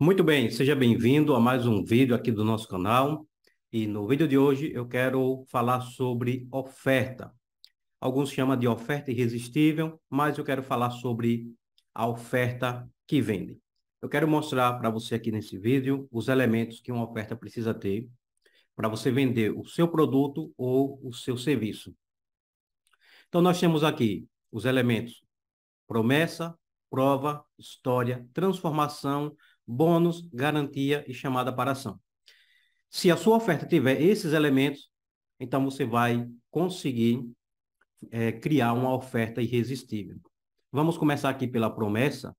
Muito bem, seja bem-vindo a mais um vídeo aqui do nosso canal. E no vídeo de hoje eu quero falar sobre oferta. Alguns chamam de oferta irresistível, mas eu quero falar sobre a oferta que vende. Eu quero mostrar para você aqui nesse vídeo os elementos que uma oferta precisa ter para você vender o seu produto ou o seu serviço. Então nós temos aqui os elementos promessa, prova, história, transformação bônus, garantia e chamada para ação. Se a sua oferta tiver esses elementos, então você vai conseguir é, criar uma oferta irresistível. Vamos começar aqui pela promessa.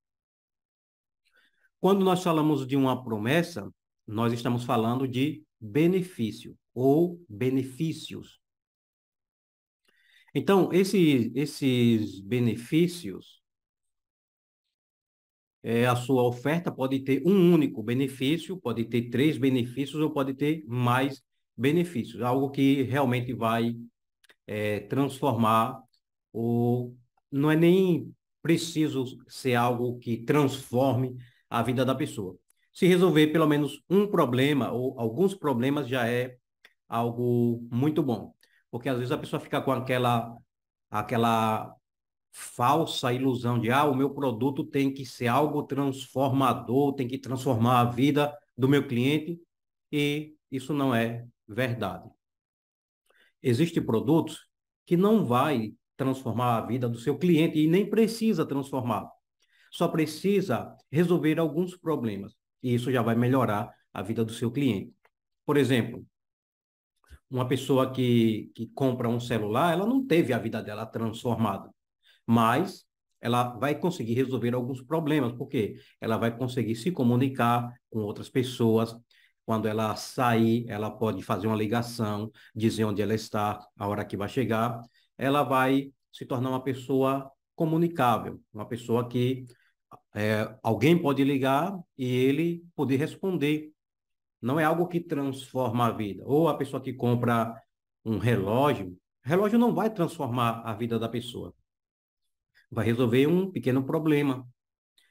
Quando nós falamos de uma promessa, nós estamos falando de benefício ou benefícios. Então, esses, esses benefícios é, a sua oferta pode ter um único benefício, pode ter três benefícios ou pode ter mais benefícios, algo que realmente vai é, transformar ou não é nem preciso ser algo que transforme a vida da pessoa. Se resolver pelo menos um problema ou alguns problemas já é algo muito bom, porque às vezes a pessoa fica com aquela aquela falsa ilusão de, ah, o meu produto tem que ser algo transformador, tem que transformar a vida do meu cliente, e isso não é verdade. Existem produtos que não vai transformar a vida do seu cliente e nem precisa transformar. Só precisa resolver alguns problemas e isso já vai melhorar a vida do seu cliente. Por exemplo, uma pessoa que, que compra um celular, ela não teve a vida dela transformada mas ela vai conseguir resolver alguns problemas, porque ela vai conseguir se comunicar com outras pessoas. Quando ela sair, ela pode fazer uma ligação, dizer onde ela está, a hora que vai chegar. Ela vai se tornar uma pessoa comunicável, uma pessoa que é, alguém pode ligar e ele poder responder. Não é algo que transforma a vida. Ou a pessoa que compra um relógio, relógio não vai transformar a vida da pessoa vai resolver um pequeno problema.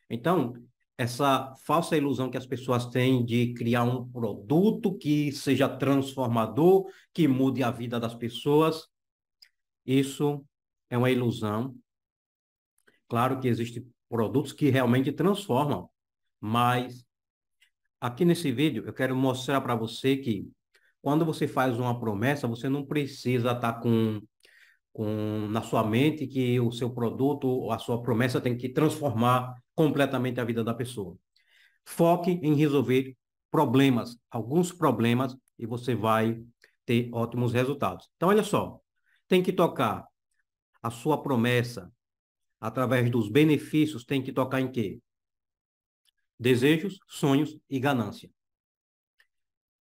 Então, essa falsa ilusão que as pessoas têm de criar um produto que seja transformador, que mude a vida das pessoas, isso é uma ilusão. Claro que existem produtos que realmente transformam, mas aqui nesse vídeo eu quero mostrar para você que quando você faz uma promessa, você não precisa estar tá com com, na sua mente que o seu produto, a sua promessa tem que transformar completamente a vida da pessoa. Foque em resolver problemas, alguns problemas, e você vai ter ótimos resultados. Então, olha só, tem que tocar a sua promessa através dos benefícios, tem que tocar em quê? Desejos, sonhos e ganância.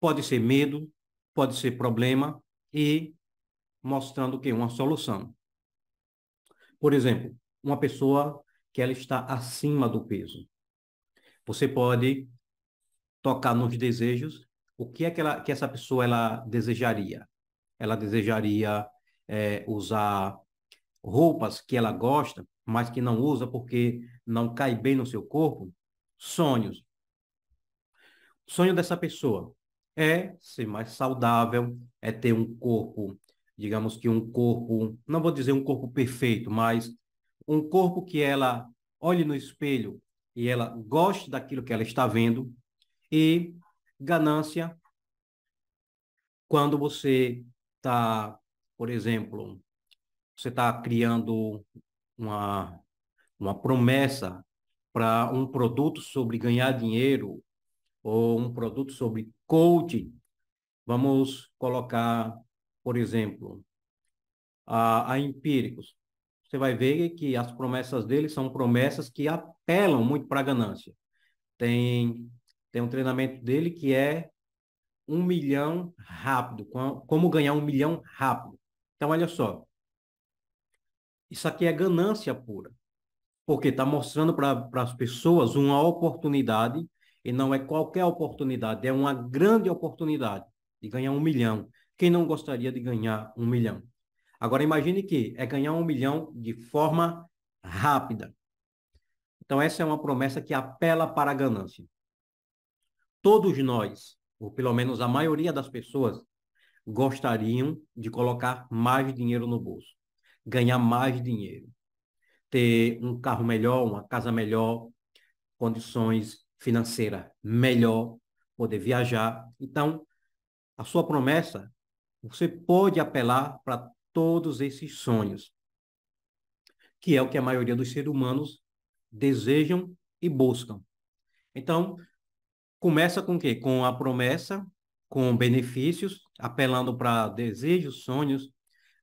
Pode ser medo, pode ser problema e mostrando que uma solução. Por exemplo, uma pessoa que ela está acima do peso. Você pode tocar nos desejos. O que é que, ela, que essa pessoa ela desejaria? Ela desejaria é, usar roupas que ela gosta, mas que não usa porque não cai bem no seu corpo? Sonhos. O sonho dessa pessoa é ser mais saudável, é ter um corpo digamos que um corpo, não vou dizer um corpo perfeito, mas um corpo que ela olhe no espelho e ela goste daquilo que ela está vendo, e ganância quando você está, por exemplo, você está criando uma, uma promessa para um produto sobre ganhar dinheiro ou um produto sobre coaching, vamos colocar por exemplo, a, a empíricos, você vai ver que as promessas dele são promessas que apelam muito para a ganância. Tem, tem um treinamento dele que é um milhão rápido, como ganhar um milhão rápido. Então, olha só, isso aqui é ganância pura, porque está mostrando para as pessoas uma oportunidade, e não é qualquer oportunidade, é uma grande oportunidade de ganhar um milhão. Quem não gostaria de ganhar um milhão? Agora imagine que é ganhar um milhão de forma rápida. Então essa é uma promessa que apela para a ganância. Todos nós, ou pelo menos a maioria das pessoas, gostariam de colocar mais dinheiro no bolso, ganhar mais dinheiro, ter um carro melhor, uma casa melhor, condições financeiras melhor, poder viajar. Então, a sua promessa você pode apelar para todos esses sonhos, que é o que a maioria dos seres humanos desejam e buscam. Então, começa com o quê? Com a promessa, com benefícios, apelando para desejos, sonhos,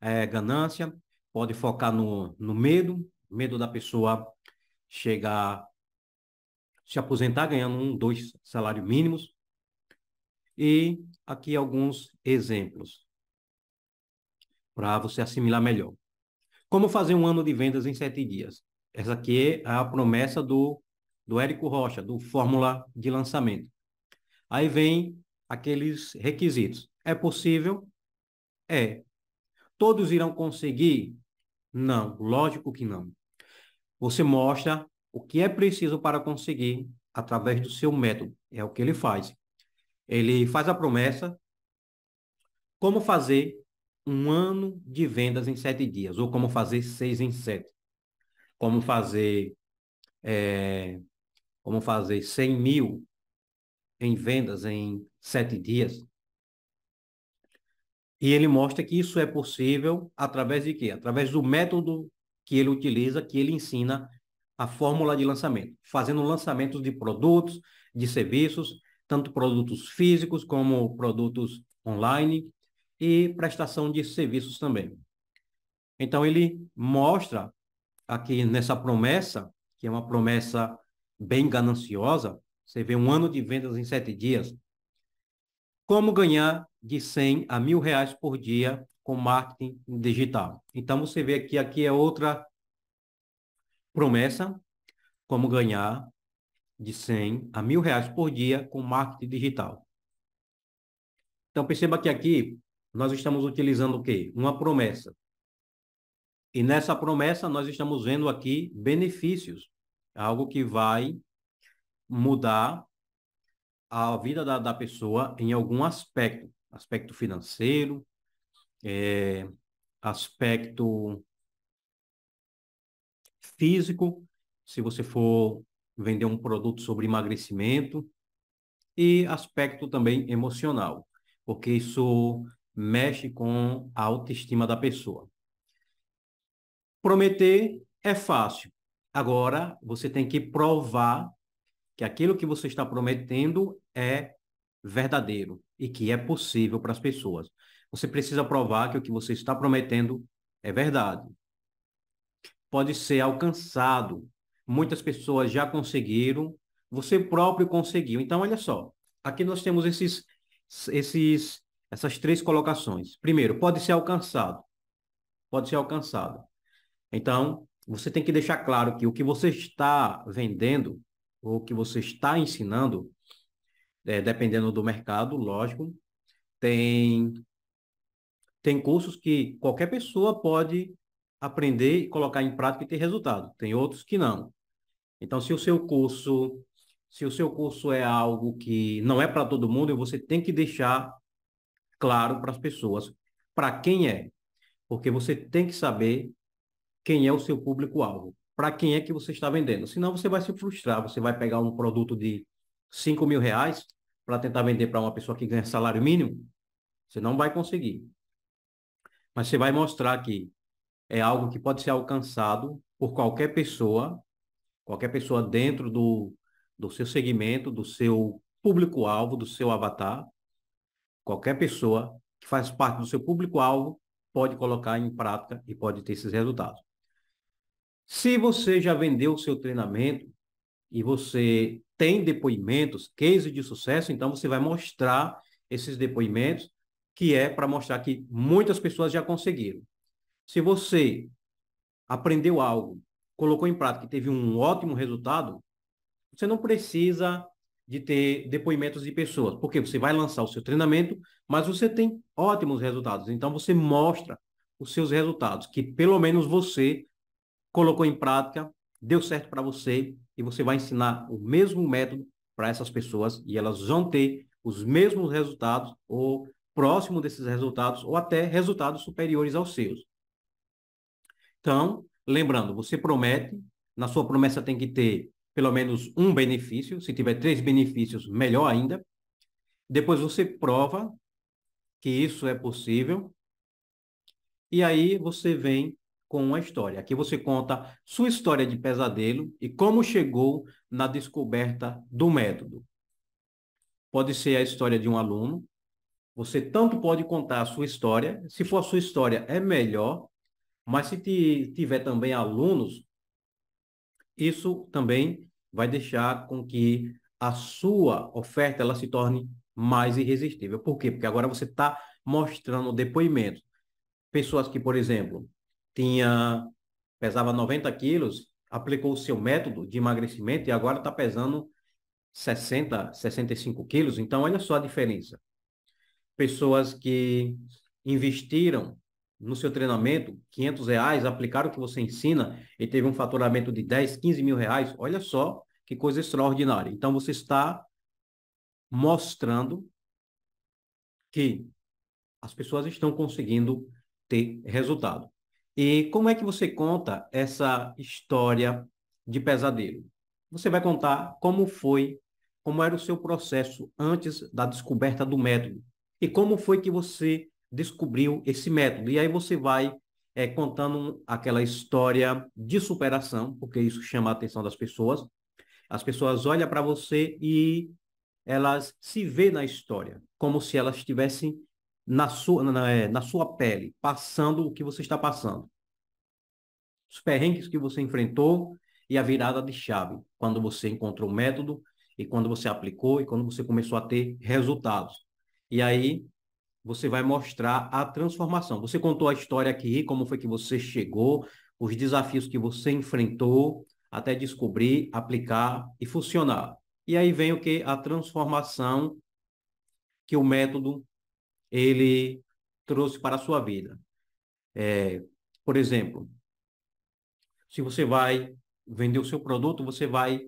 é, ganância, pode focar no, no medo, medo da pessoa chegar, se aposentar ganhando um, dois salários mínimos. E aqui alguns exemplos para você assimilar melhor. Como fazer um ano de vendas em sete dias? Essa aqui é a promessa do, do Érico Rocha, do Fórmula de Lançamento. Aí vem aqueles requisitos. É possível? É. Todos irão conseguir? Não, lógico que não. Você mostra o que é preciso para conseguir através do seu método. É o que ele faz. Ele faz a promessa, como fazer, um ano de vendas em sete dias, ou como fazer seis em sete, como fazer, é, como fazer 100 mil em vendas em sete dias. E ele mostra que isso é possível através de quê? Através do método que ele utiliza, que ele ensina a fórmula de lançamento, fazendo lançamentos de produtos, de serviços, tanto produtos físicos como produtos online, e prestação de serviços também. Então, ele mostra aqui nessa promessa, que é uma promessa bem gananciosa, você vê um ano de vendas em sete dias, como ganhar de 100 a mil reais por dia com marketing digital. Então, você vê que aqui é outra promessa, como ganhar de 100 a mil reais por dia com marketing digital. Então, perceba que aqui nós estamos utilizando o quê? Uma promessa. E nessa promessa nós estamos vendo aqui benefícios, algo que vai mudar a vida da, da pessoa em algum aspecto, aspecto financeiro, é, aspecto físico, se você for vender um produto sobre emagrecimento, e aspecto também emocional, porque isso mexe com a autoestima da pessoa. Prometer é fácil. Agora, você tem que provar que aquilo que você está prometendo é verdadeiro e que é possível para as pessoas. Você precisa provar que o que você está prometendo é verdade. Pode ser alcançado. Muitas pessoas já conseguiram, você próprio conseguiu. Então, olha só, aqui nós temos esses, esses essas três colocações. Primeiro, pode ser alcançado. Pode ser alcançado. Então, você tem que deixar claro que o que você está vendendo ou o que você está ensinando, é, dependendo do mercado, lógico, tem tem cursos que qualquer pessoa pode aprender e colocar em prática e ter resultado. Tem outros que não. Então, se o seu curso se o seu curso é algo que não é para todo mundo, você tem que deixar claro para as pessoas, para quem é. Porque você tem que saber quem é o seu público-alvo, para quem é que você está vendendo. Senão você vai se frustrar, você vai pegar um produto de 5 mil reais para tentar vender para uma pessoa que ganha salário mínimo, você não vai conseguir. Mas você vai mostrar que é algo que pode ser alcançado por qualquer pessoa, qualquer pessoa dentro do, do seu segmento, do seu público-alvo, do seu avatar, Qualquer pessoa que faz parte do seu público-alvo pode colocar em prática e pode ter esses resultados. Se você já vendeu o seu treinamento e você tem depoimentos, case de sucesso, então você vai mostrar esses depoimentos, que é para mostrar que muitas pessoas já conseguiram. Se você aprendeu algo, colocou em prática e teve um ótimo resultado, você não precisa de ter depoimentos de pessoas, porque você vai lançar o seu treinamento, mas você tem ótimos resultados. Então você mostra os seus resultados, que pelo menos você colocou em prática, deu certo para você e você vai ensinar o mesmo método para essas pessoas e elas vão ter os mesmos resultados ou próximo desses resultados ou até resultados superiores aos seus. Então, lembrando, você promete, na sua promessa tem que ter pelo menos um benefício. Se tiver três benefícios, melhor ainda. Depois você prova que isso é possível. E aí você vem com uma história. Aqui você conta sua história de pesadelo e como chegou na descoberta do método. Pode ser a história de um aluno. Você tanto pode contar a sua história, se for a sua história é melhor, mas se tiver também alunos, isso também vai deixar com que a sua oferta ela se torne mais irresistível. Por quê? Porque agora você está mostrando depoimento. Pessoas que, por exemplo, tinha pesava 90 quilos, aplicou o seu método de emagrecimento e agora está pesando 60, 65 quilos. Então, olha só a diferença. Pessoas que investiram no seu treinamento 500 reais, aplicar o que você ensina e teve um faturamento de 10, 15 mil reais, olha só que coisa extraordinária. Então, você está mostrando que as pessoas estão conseguindo ter resultado. E como é que você conta essa história de pesadelo? Você vai contar como foi, como era o seu processo antes da descoberta do método e como foi que você descobriu esse método. E aí você vai é, contando aquela história de superação, porque isso chama a atenção das pessoas. As pessoas olham para você e elas se vê na história, como se elas estivessem na sua, na, na é, sua pele, passando o que você está passando. Os perrengues que você enfrentou e a virada de chave, quando você encontrou o método e quando você aplicou e quando você começou a ter resultados. E aí você vai mostrar a transformação. Você contou a história aqui, como foi que você chegou, os desafios que você enfrentou, até descobrir, aplicar e funcionar. E aí vem o que? A transformação que o método ele trouxe para a sua vida. É, por exemplo, se você vai vender o seu produto, você vai,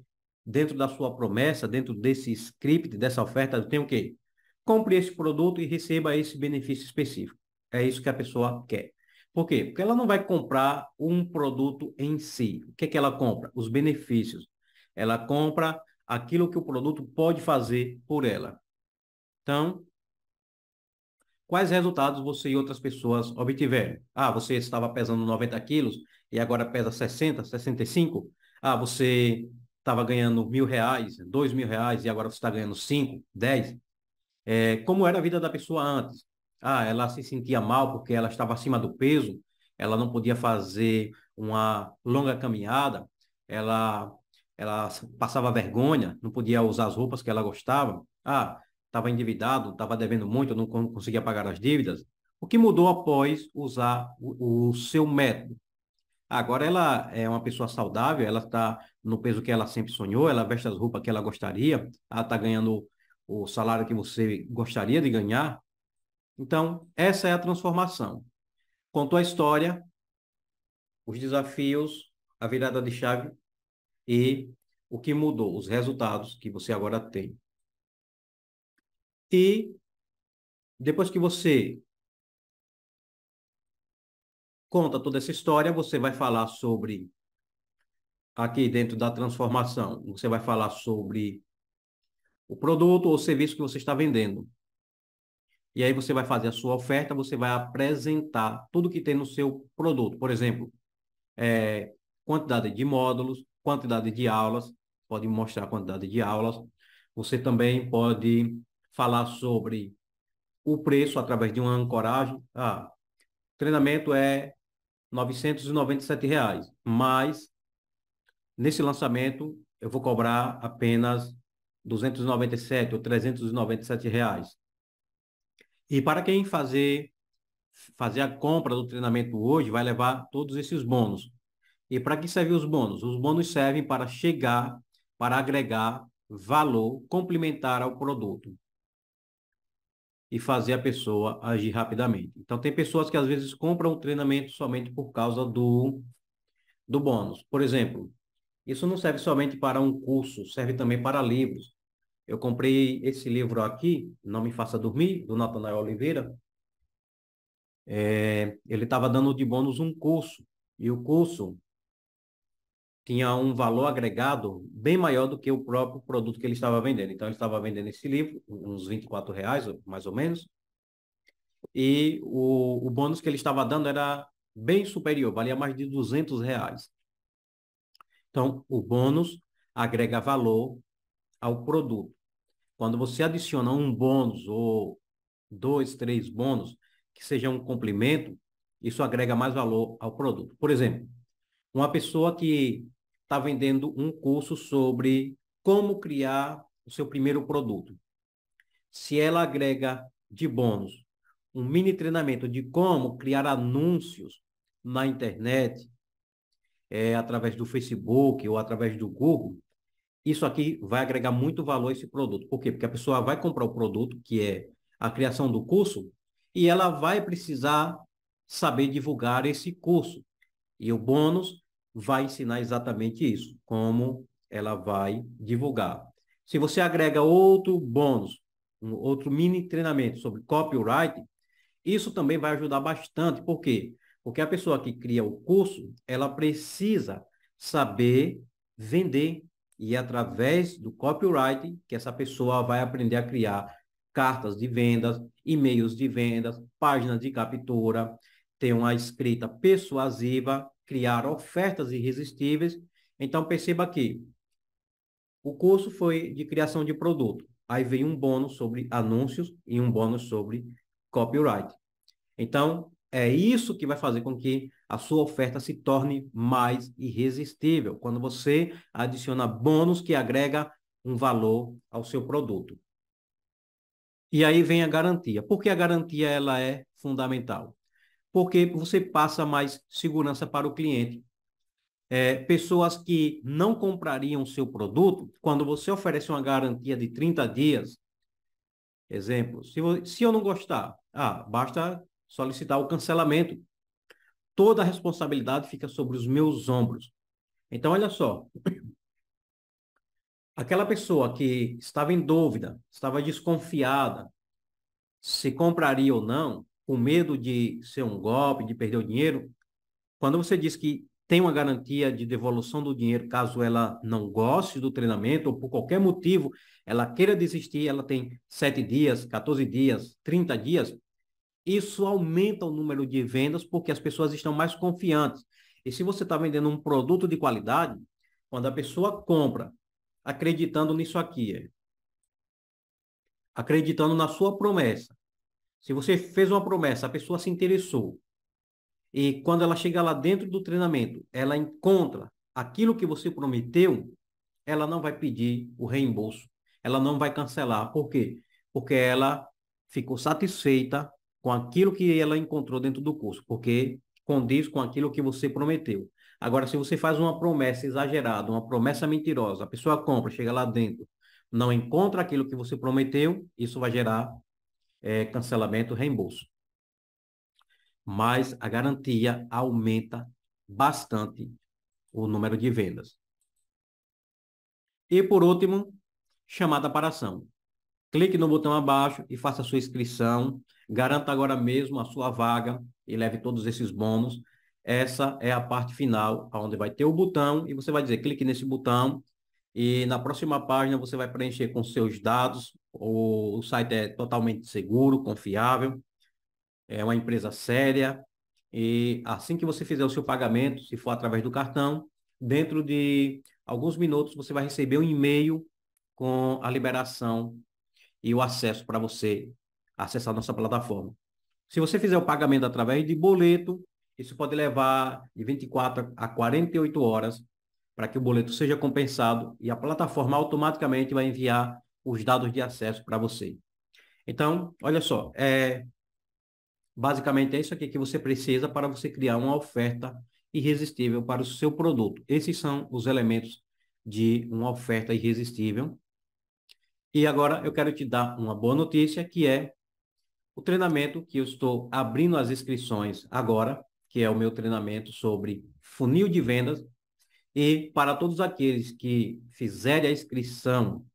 dentro da sua promessa, dentro desse script, dessa oferta, tem o quê? compre esse produto e receba esse benefício específico. É isso que a pessoa quer. Por quê? Porque ela não vai comprar um produto em si. O que, é que ela compra? Os benefícios. Ela compra aquilo que o produto pode fazer por ela. Então, quais resultados você e outras pessoas obtiveram? Ah, você estava pesando 90 quilos e agora pesa 60, 65? Ah, você estava ganhando mil reais, dois mil reais e agora você está ganhando cinco, dez? É, como era a vida da pessoa antes? Ah, ela se sentia mal porque ela estava acima do peso, ela não podia fazer uma longa caminhada, ela, ela passava vergonha, não podia usar as roupas que ela gostava. Ah, estava endividado, estava devendo muito, não conseguia pagar as dívidas. O que mudou após usar o, o seu método? Agora ela é uma pessoa saudável, ela está no peso que ela sempre sonhou, ela veste as roupas que ela gostaria, ela está ganhando o salário que você gostaria de ganhar. Então, essa é a transformação. Contou a história, os desafios, a virada de chave e o que mudou, os resultados que você agora tem. E depois que você conta toda essa história, você vai falar sobre aqui dentro da transformação, você vai falar sobre o produto ou serviço que você está vendendo. E aí você vai fazer a sua oferta, você vai apresentar tudo que tem no seu produto. Por exemplo, é, quantidade de módulos, quantidade de aulas, pode mostrar a quantidade de aulas. Você também pode falar sobre o preço através de uma ancoragem. Ah, treinamento é R$ 997, reais, mas nesse lançamento eu vou cobrar apenas 297 ou 397 reais. E para quem fazer, fazer a compra do treinamento hoje, vai levar todos esses bônus. E para que servem os bônus? Os bônus servem para chegar, para agregar valor complementar ao produto e fazer a pessoa agir rapidamente. Então, tem pessoas que às vezes compram o treinamento somente por causa do, do bônus. Por exemplo, isso não serve somente para um curso, serve também para livros. Eu comprei esse livro aqui, Não Me Faça Dormir, do Natanael Oliveira. É, ele estava dando de bônus um curso, e o curso tinha um valor agregado bem maior do que o próprio produto que ele estava vendendo. Então, ele estava vendendo esse livro, uns 24 reais, mais ou menos, e o, o bônus que ele estava dando era bem superior, valia mais de 200 reais. Então, o bônus agrega valor ao produto. Quando você adiciona um bônus ou dois, três bônus que sejam um complemento, isso agrega mais valor ao produto. Por exemplo, uma pessoa que está vendendo um curso sobre como criar o seu primeiro produto. Se ela agrega de bônus um mini treinamento de como criar anúncios na internet, é, através do Facebook ou através do Google, isso aqui vai agregar muito valor a esse produto. Por quê? Porque a pessoa vai comprar o produto, que é a criação do curso, e ela vai precisar saber divulgar esse curso. E o bônus vai ensinar exatamente isso, como ela vai divulgar. Se você agrega outro bônus, um outro mini treinamento sobre copyright, isso também vai ajudar bastante. Por quê? Porque a pessoa que cria o curso, ela precisa saber vender e é através do copyright que essa pessoa vai aprender a criar cartas de vendas, e-mails de vendas, páginas de captura, ter uma escrita persuasiva, criar ofertas irresistíveis. Então perceba que o curso foi de criação de produto. Aí veio um bônus sobre anúncios e um bônus sobre copyright. Então, é isso que vai fazer com que a sua oferta se torne mais irresistível, quando você adiciona bônus que agrega um valor ao seu produto. E aí vem a garantia. Por que a garantia ela é fundamental? Porque você passa mais segurança para o cliente. É, pessoas que não comprariam seu produto, quando você oferece uma garantia de 30 dias, exemplo, se, se eu não gostar, ah, basta solicitar o cancelamento toda a responsabilidade fica sobre os meus ombros. Então, olha só. Aquela pessoa que estava em dúvida, estava desconfiada se compraria ou não, com medo de ser um golpe, de perder o dinheiro, quando você diz que tem uma garantia de devolução do dinheiro caso ela não goste do treinamento ou por qualquer motivo ela queira desistir, ela tem 7 dias, 14 dias, 30 dias, isso aumenta o número de vendas porque as pessoas estão mais confiantes. E se você está vendendo um produto de qualidade, quando a pessoa compra acreditando nisso aqui, é, acreditando na sua promessa. Se você fez uma promessa, a pessoa se interessou. E quando ela chega lá dentro do treinamento, ela encontra aquilo que você prometeu, ela não vai pedir o reembolso. Ela não vai cancelar. Por quê? Porque ela ficou satisfeita com aquilo que ela encontrou dentro do curso, porque condiz com aquilo que você prometeu. Agora, se você faz uma promessa exagerada, uma promessa mentirosa, a pessoa compra, chega lá dentro, não encontra aquilo que você prometeu, isso vai gerar é, cancelamento, reembolso. Mas a garantia aumenta bastante o número de vendas. E por último, chamada para ação. Clique no botão abaixo e faça a sua inscrição. Garanta agora mesmo a sua vaga e leve todos esses bônus. Essa é a parte final, onde vai ter o botão e você vai dizer clique nesse botão e na próxima página você vai preencher com seus dados. O, o site é totalmente seguro, confiável, é uma empresa séria. E assim que você fizer o seu pagamento, se for através do cartão, dentro de alguns minutos você vai receber um e-mail com a liberação e o acesso para você acessar nossa plataforma. Se você fizer o pagamento através de boleto, isso pode levar de 24 a 48 horas para que o boleto seja compensado e a plataforma automaticamente vai enviar os dados de acesso para você. Então, olha só, é, basicamente é isso aqui que você precisa para você criar uma oferta irresistível para o seu produto. Esses são os elementos de uma oferta irresistível e agora eu quero te dar uma boa notícia, que é o treinamento que eu estou abrindo as inscrições agora, que é o meu treinamento sobre funil de vendas. E para todos aqueles que fizerem a inscrição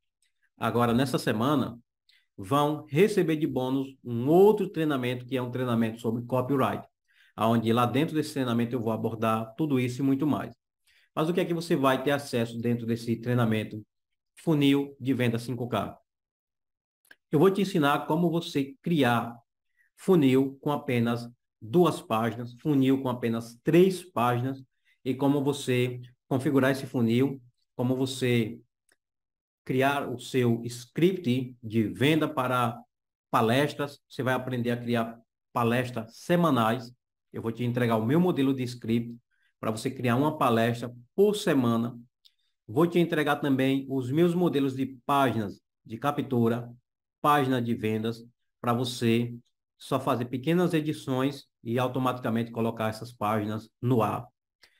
agora nessa semana, vão receber de bônus um outro treinamento, que é um treinamento sobre copyright, onde lá dentro desse treinamento eu vou abordar tudo isso e muito mais. Mas o que é que você vai ter acesso dentro desse treinamento funil de venda 5K. Eu vou te ensinar como você criar funil com apenas duas páginas, funil com apenas três páginas e como você configurar esse funil, como você criar o seu script de venda para palestras. Você vai aprender a criar palestras semanais. Eu vou te entregar o meu modelo de script para você criar uma palestra por semana Vou te entregar também os meus modelos de páginas de captura, página de vendas, para você só fazer pequenas edições e automaticamente colocar essas páginas no ar,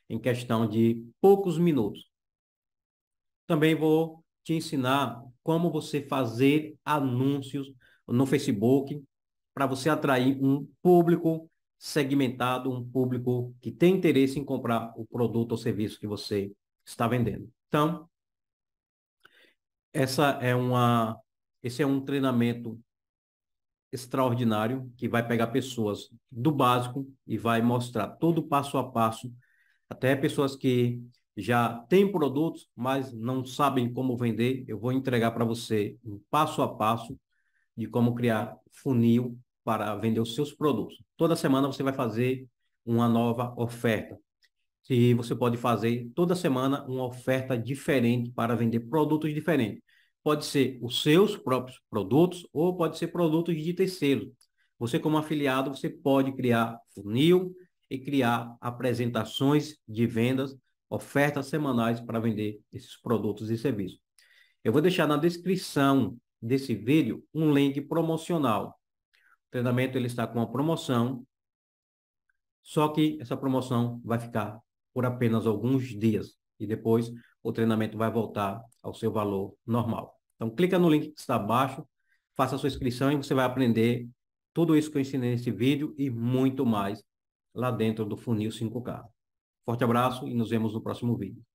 em questão de poucos minutos. Também vou te ensinar como você fazer anúncios no Facebook para você atrair um público segmentado, um público que tem interesse em comprar o produto ou serviço que você está vendendo. Então, essa é uma, esse é um treinamento extraordinário que vai pegar pessoas do básico e vai mostrar todo passo a passo, até pessoas que já têm produtos, mas não sabem como vender. Eu vou entregar para você um passo a passo de como criar funil para vender os seus produtos. Toda semana você vai fazer uma nova oferta que você pode fazer toda semana uma oferta diferente para vender produtos diferentes. Pode ser os seus próprios produtos ou pode ser produtos de terceiro. Você, como afiliado, você pode criar funil e criar apresentações de vendas, ofertas semanais para vender esses produtos e serviços. Eu vou deixar na descrição desse vídeo um link promocional. O treinamento ele está com uma promoção, só que essa promoção vai ficar por apenas alguns dias e depois o treinamento vai voltar ao seu valor normal. Então, clica no link que está abaixo, faça a sua inscrição e você vai aprender tudo isso que eu ensinei nesse vídeo e muito mais lá dentro do Funil 5K. Forte abraço e nos vemos no próximo vídeo.